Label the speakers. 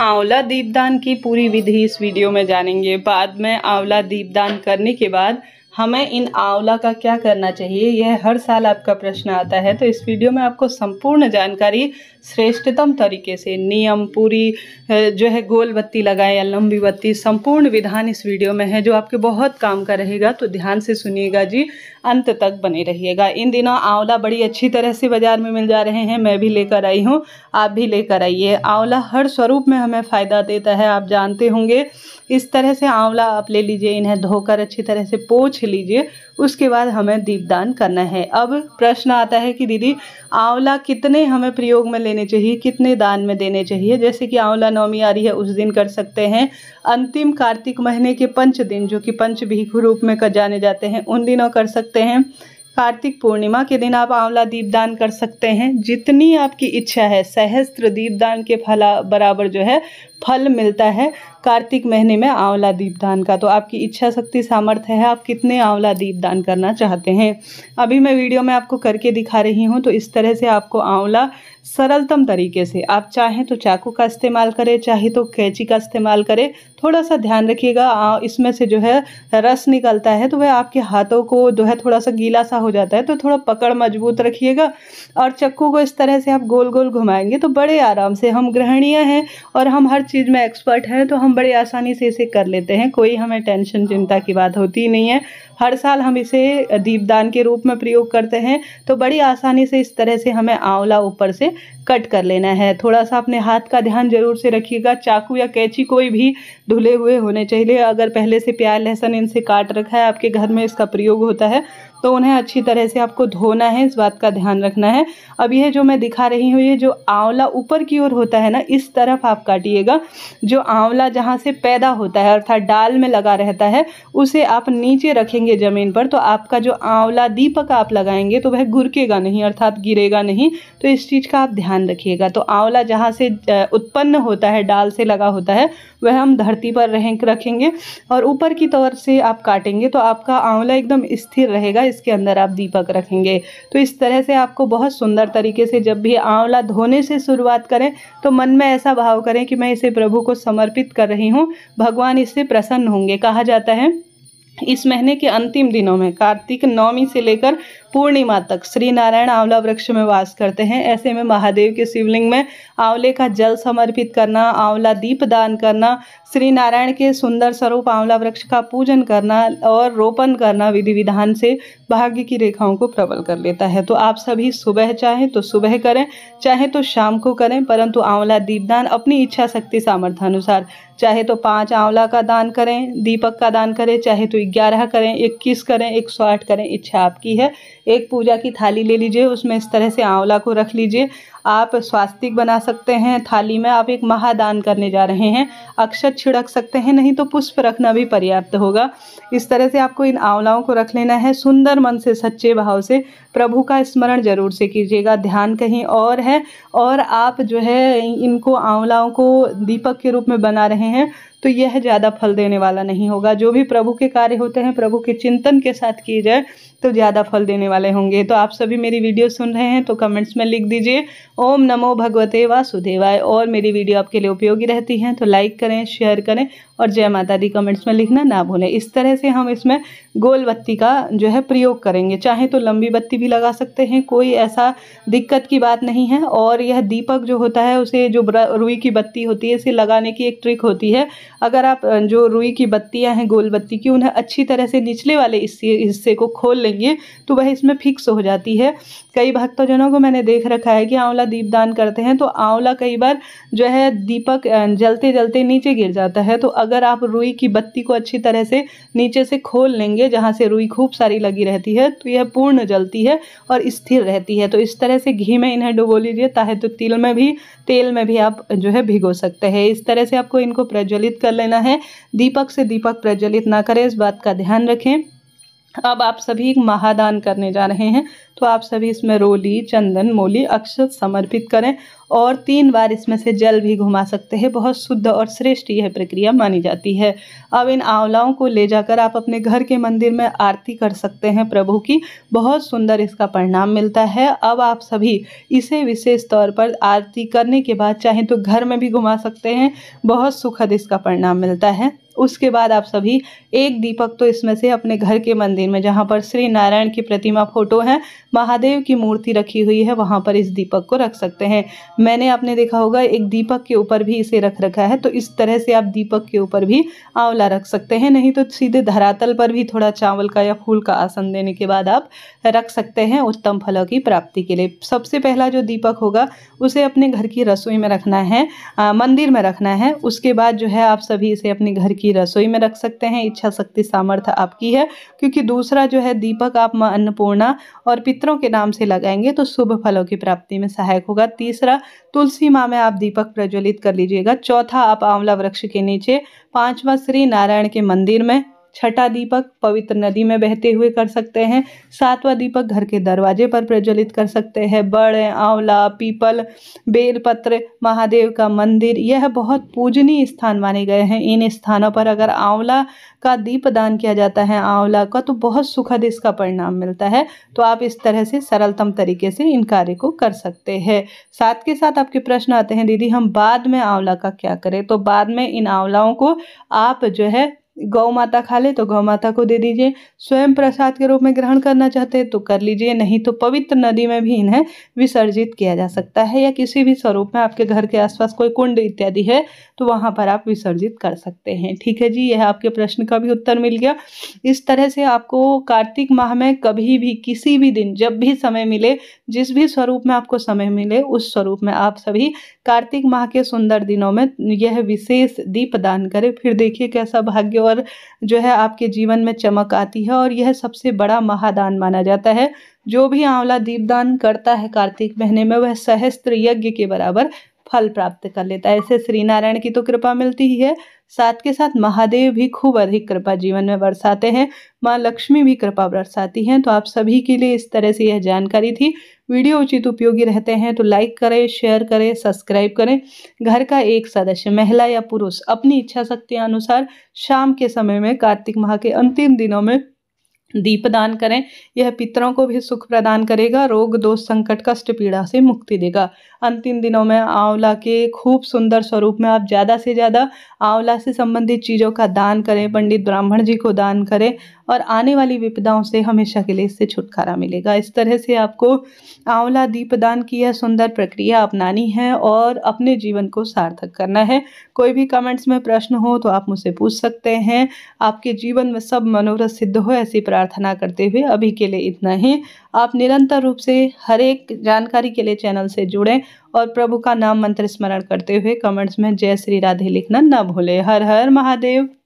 Speaker 1: आंवला दीपदान की पूरी विधि इस वीडियो में जानेंगे बाद में आंवला दीपदान करने के बाद हमें इन आंवला का क्या करना चाहिए यह हर साल आपका प्रश्न आता है तो इस वीडियो में आपको संपूर्ण जानकारी श्रेष्ठतम तरीके से नियम पूरी जो है गोल बत्ती लगाए या लंबी बत्ती संपूर्ण विधान इस वीडियो में है जो आपके बहुत काम का रहेगा तो ध्यान से सुनिएगा जी अंत तक बने रहिएगा इन दिनों आंवला बड़ी अच्छी तरह से बाज़ार में मिल जा रहे हैं मैं भी लेकर आई हूँ आप भी लेकर आइए आंवला हर स्वरूप में हमें फ़ायदा देता है आप जानते होंगे इस तरह से आंवला आप ले लीजिए इन्हें धोकर अच्छी तरह से पोछ लीजिए उसके बाद हमें दीपदान करना है अब प्रश्न आता है कि दीदी आंवला कितने हमें प्रयोग में लेने देने चाहिए कितने दान में देने चाहिए जैसे कि आंवला नवमी आ रही है उस दिन कर सकते हैं अंतिम कार्तिक महीने के पंच दिन जो कि पंच रूप में कर जाने जाते हैं उन दिनों कर सकते हैं कार्तिक पूर्णिमा के दिन आप आंवला दीपदान कर सकते हैं जितनी आपकी इच्छा है सहस्त्र दीपदान के फला बराबर जो है फल मिलता है कार्तिक महीने में आंवला दीपदान का तो आपकी इच्छा शक्ति सामर्थ्य है आप कितने आंवला दीपदान करना चाहते हैं अभी मैं वीडियो में आपको करके दिखा रही हूँ तो इस तरह से आपको आंवला सरलतम तरीके से आप चाहें तो चाकू का इस्तेमाल करें चाहे तो कैंची का इस्तेमाल करें थोड़ा सा ध्यान रखिएगा इसमें से जो है रस निकलता है तो वह आपके हाथों को जो है थोड़ा सा गीला सा हो जाता है तो थोड़ा पकड़ मजबूत रखिएगा और चक्कू को इस तरह से आप गोल गोल घुमाएंगे तो बड़े आराम से हम ग्रहणीय हैं और हम हर चीज़ में एक्सपर्ट हैं तो हम बड़े आसानी से इसे कर लेते हैं कोई हमें टेंशन चिंता की बात होती ही नहीं है हर साल हम इसे दीपदान के रूप में प्रयोग करते हैं तो बड़ी आसानी से इस तरह से हमें आंवला ऊपर से कट कर लेना है थोड़ा सा अपने हाथ का ध्यान जरूर से रखिएगा चाकू या कैंची कोई भी धुले हुए होने चाहिए अगर पहले से प्याज लहसुन इनसे काट रखा है आपके घर में इसका प्रयोग होता है तो उन्हें अच्छी तरह से आपको धोना है इस बात का ध्यान रखना है अब यह जो मैं दिखा रही हूँ ये जो आंवला ऊपर की ओर होता है ना इस तरफ आप काटिएगा जो आंवला जहाँ से पैदा होता है अर्थात डाल में लगा रहता है उसे आप नीचे रखेंगे ज़मीन पर तो आपका जो आंवला दीपक आप लगाएंगे तो वह घुरकेगा नहीं अर्थात गिरेगा नहीं तो इस चीज़ का आप ध्यान रखिएगा तो आंवला जहाँ से उत्पन्न होता है डाल से लगा होता है वह हम धरती पर रहें रखेंगे और ऊपर की तौर से आप काटेंगे तो आपका आंवला एकदम स्थिर रहेगा इसके अंदर आप दीपक रखेंगे तो इस तरह से आपको बहुत सुंदर तरीके से जब भी आंवला धोने से शुरुआत करें तो मन में ऐसा भाव करें कि मैं इसे प्रभु को समर्पित कर रही हूँ भगवान इससे प्रसन्न होंगे कहा जाता है इस महीने के अंतिम दिनों में कार्तिक नवमी से लेकर पूर्णिमा तक श्री नारायण आंवला वृक्ष में वास करते हैं ऐसे में महादेव के शिवलिंग में आंवले का जल समर्पित करना आंवला दीप दान करना श्री नारायण के सुंदर स्वरूप आंवला वृक्ष का पूजन करना और रोपण करना विधि विधान से भाग्य की रेखाओं को प्रबल कर लेता है तो आप सभी सुबह चाहे तो सुबह करें चाहे तो शाम को करें परंतु आंवला दीपदान अपनी इच्छा शक्ति सामर्थ्य अनुसार चाहे तो पाँच आंवला का दान करें दीपक का दान करें चाहे तो ग्यारह करें इक्कीस करें एक सौ आठ करें इच्छा आपकी है एक पूजा की थाली ले लीजिए उसमें इस तरह से आंवला को रख लीजिए आप स्वास्तिक बना सकते हैं थाली में आप एक महादान करने जा रहे हैं अक्षत छिड़क सकते हैं नहीं तो पुष्प रखना भी पर्याप्त होगा इस तरह से आपको इन आंवलाओं को रख लेना है सुंदर मन से सच्चे भाव से प्रभु का स्मरण जरूर से कीजिएगा ध्यान कहीं और है और आप जो है इनको आंवलाओं को दीपक के रूप में बना रहे हैं तो यह ज़्यादा फल देने वाला नहीं होगा जो भी प्रभु के कार्य होते हैं प्रभु के चिंतन के साथ किए जाए तो ज़्यादा फल देने वाले होंगे तो आप सभी मेरी वीडियो सुन रहे हैं तो कमेंट्स में लिख दीजिए ओम नमो भगवते वासुदेवाय और मेरी वीडियो आपके लिए उपयोगी रहती हैं तो लाइक करें शेयर करें और जय माता दी कमेंट्स में लिखना ना भूलें इस तरह से हम इसमें गोल बत्ती का जो है प्रयोग करेंगे चाहे तो लंबी बत्ती भी भी लगा सकते हैं कोई ऐसा दिक्कत की बात नहीं है और यह दीपक जो होता है उसे जो रुई की बत्ती होती है इसे लगाने की एक ट्रिक होती है अगर आप जो रुई की बत्तियाँ हैं गोल बत्ती की उन्हें अच्छी तरह से निचले वाले हिस्से को खोल लेंगे तो वह इसमें फिक्स हो जाती है कई भक्तजनों को मैंने देख रखा है कि आंवला दीपदान करते हैं तो आंवला कई बार जो है दीपक जलते जलते नीचे गिर जाता है तो अगर आप रुई की बत्ती को अच्छी तरह से नीचे से खोल लेंगे जहाँ से रुई खूब सारी लगी रहती है तो यह पूर्ण जलती है है और स्थिर रहती है तो इस तरह से घी में इन्हें डुबो लीजिए चाहे तो तिल में भी तेल में भी आप जो है भिगो सकते हैं इस तरह से आपको इनको प्रज्वलित कर लेना है दीपक से दीपक प्रज्वलित ना करें इस बात का ध्यान रखें अब आप सभी एक महादान करने जा रहे हैं तो आप सभी इसमें रोली चंदन मोली अक्षत समर्पित करें और तीन बार इसमें से जल भी घुमा सकते हैं बहुत शुद्ध और श्रेष्ठ यह प्रक्रिया मानी जाती है अब इन आंवलाओं को ले जाकर आप अपने घर के मंदिर में आरती कर सकते हैं प्रभु की बहुत सुंदर इसका परिणाम मिलता है अब आप सभी इसे विशेष तौर पर आरती करने के बाद चाहें तो घर में भी घुमा सकते हैं बहुत सुखद इसका परिणाम मिलता है उसके बाद आप सभी एक दीपक तो इसमें से अपने घर के मंदिर में जहाँ पर श्री नारायण की प्रतिमा फोटो है महादेव की मूर्ति रखी हुई है वहाँ पर इस दीपक को रख सकते हैं मैंने आपने देखा होगा एक दीपक के ऊपर भी इसे रख रखा है तो इस तरह से आप दीपक के ऊपर भी आंवला रख सकते हैं नहीं तो सीधे धरातल पर भी थोड़ा चावल का या फूल का आसन देने के बाद आप रख सकते हैं उत्तम फलों की प्राप्ति के लिए सबसे पहला जो दीपक होगा उसे अपने घर की रसोई में रखना है मंदिर में रखना है उसके बाद जो है आप सभी इसे अपने घर की की रसोई में रख सकते हैं इच्छा शक्ति सामर्थ्य आपकी है क्योंकि दूसरा जो है दीपक आप माँ अन्नपूर्णा और पितरों के नाम से लगाएंगे तो शुभ फलों की प्राप्ति में सहायक होगा तीसरा तुलसी माँ में आप दीपक प्रज्वलित कर लीजिएगा चौथा आप आंवला वृक्ष के नीचे पांचवा श्री नारायण के मंदिर में छठा दीपक पवित्र नदी में बहते हुए कर सकते हैं सातवां दीपक घर के दरवाजे पर प्रज्वलित कर सकते हैं बड़े आंवला पीपल बेलपत्र महादेव का मंदिर यह बहुत पूजनीय स्थान माने गए हैं इन स्थानों पर अगर आंवला का दीप दान किया जाता है आंवला का तो बहुत सुखद इसका परिणाम मिलता है तो आप इस तरह से सरलतम तरीके से इन कार्य को कर सकते हैं साथ के साथ आपके प्रश्न आते हैं दीदी हम बाद में आंवला का क्या करें तो बाद में इन आंवलाओं को आप जो है गौ माता खा ले तो गौ माता को दे दीजिए स्वयं प्रसाद के रूप में ग्रहण करना चाहते हैं तो कर लीजिए नहीं तो पवित्र नदी में भी इन्हें विसर्जित किया जा सकता है या किसी भी स्वरूप में आपके घर के आसपास कोई कुंड इत्यादि है तो वहाँ पर आप विसर्जित कर सकते हैं ठीक है जी यह आपके प्रश्न का भी उत्तर मिल गया इस तरह से आपको कार्तिक माह में कभी भी किसी भी दिन जब भी समय मिले जिस भी स्वरूप में आपको समय मिले उस स्वरूप में आप सभी कार्तिक माह के सुंदर दिनों में यह विशेष दीप दान करें फिर देखिए कैसा भाग्य और जो है आपके जीवन में चमक आती है और यह सबसे बड़ा महादान माना जाता है जो भी आंवला दीपदान करता है कार्तिक महीने में वह सहस्त्र यज्ञ के बराबर फल प्राप्त कर लेता है ऐसे श्री नारायण की तो कृपा मिलती ही है साथ के साथ महादेव भी खूब अधिक कृपा जीवन में बरसाते हैं माँ लक्ष्मी भी कृपा बरसाती हैं तो आप सभी के लिए इस तरह से यह जानकारी थी वीडियो उचित उपयोगी रहते हैं तो लाइक करें शेयर करें सब्सक्राइब करें घर का एक सदस्य महिला या पुरुष अपनी इच्छा शक्ति अनुसार शाम के समय में कार्तिक माह के अंतिम दिनों में दीप दान करें यह पितरों को भी सुख प्रदान करेगा रोग दोष संकट कष्ट पीड़ा से मुक्ति देगा अंतिम दिनों में आंवला के खूब सुंदर स्वरूप में आप ज़्यादा से ज़्यादा आंवला से संबंधित चीज़ों का दान करें पंडित ब्राह्मण जी को दान करें और आने वाली विपदाओं से हमेशा के लिए इससे छुटकारा मिलेगा इस तरह से आपको आंवला दीप दान की यह सुंदर प्रक्रिया अपनानी है और अपने जीवन को सार्थक करना है कोई भी कमेंट्स में प्रश्न हो तो आप मुझसे पूछ सकते हैं आपके जीवन में सब मनोरथ सिद्ध हो ऐसी प्रार्थना करते हुए अभी के लिए इतना ही आप निरंतर रूप से हर एक जानकारी के लिए चैनल से जुड़ें और प्रभु का नाम मंत्र स्मरण करते हुए कमेंट्स में जय श्री राधे लिखना न भूलें हर हर महादेव